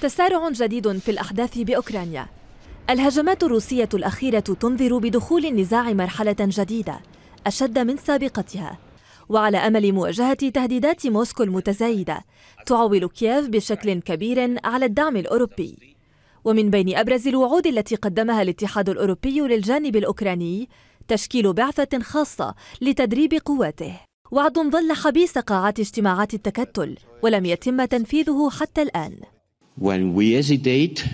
تسارع جديد في الأحداث بأوكرانيا الهجمات الروسية الأخيرة تنذر بدخول النزاع مرحلة جديدة أشد من سابقتها وعلى أمل مواجهة تهديدات موسكو المتزايدة تعول كييف بشكل كبير على الدعم الأوروبي ومن بين أبرز الوعود التي قدمها الاتحاد الأوروبي للجانب الأوكراني تشكيل بعثة خاصة لتدريب قواته وعد ظل حبيس قاعات اجتماعات التكتل ولم يتم تنفيذه حتى الآن uh,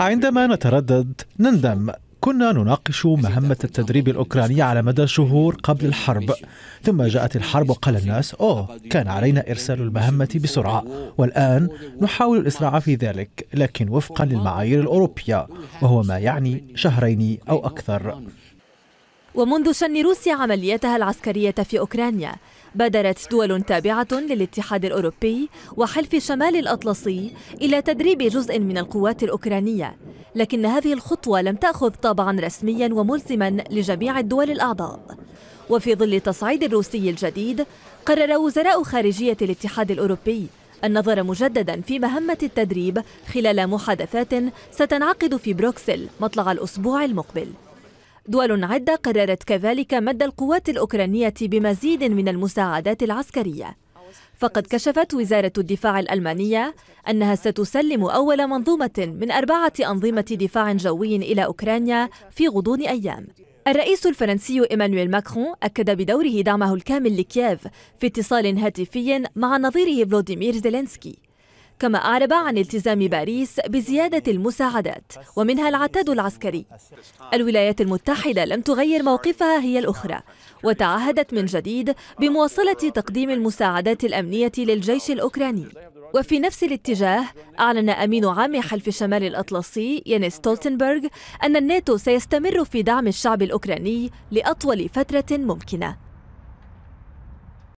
عندما نتردد نندم كنا نناقش مهمة التدريب الأوكراني على مدى شهور قبل الحرب ثم جاءت الحرب وقال الناس أوه كان علينا إرسال المهمة بسرعة والآن نحاول الإسراع في ذلك لكن وفقا للمعايير الأوروبية وهو ما يعني شهرين أو أكثر ومنذ شن روسيا عمليتها العسكرية في أوكرانيا بادرت دول تابعة للاتحاد الأوروبي وحلف شمال الأطلسي إلى تدريب جزء من القوات الأوكرانية لكن هذه الخطوة لم تأخذ طابعا رسميا وملزما لجميع الدول الأعضاء وفي ظل التصعيد الروسي الجديد قرر وزراء خارجية الاتحاد الأوروبي النظر مجددا في مهمة التدريب خلال محادثات ستنعقد في بروكسل مطلع الأسبوع المقبل دول عدة قررت كذلك مد القوات الأوكرانية بمزيد من المساعدات العسكرية فقد كشفت وزارة الدفاع الألمانية أنها ستسلم أول منظومة من أربعة أنظمة دفاع جوي إلى أوكرانيا في غضون أيام الرئيس الفرنسي إيمانويل ماكرون أكد بدوره دعمه الكامل لكييف في اتصال هاتفي مع نظيره فلوديمير زيلينسكي كما أعرب عن التزام باريس بزيادة المساعدات ومنها العتاد العسكري الولايات المتحدة لم تغير موقفها هي الأخرى وتعهدت من جديد بمواصلة تقديم المساعدات الأمنية للجيش الأوكراني وفي نفس الاتجاه أعلن أمين عام حلف الشمال الأطلسي يانيس ستولتنبرغ أن الناتو سيستمر في دعم الشعب الأوكراني لأطول فترة ممكنة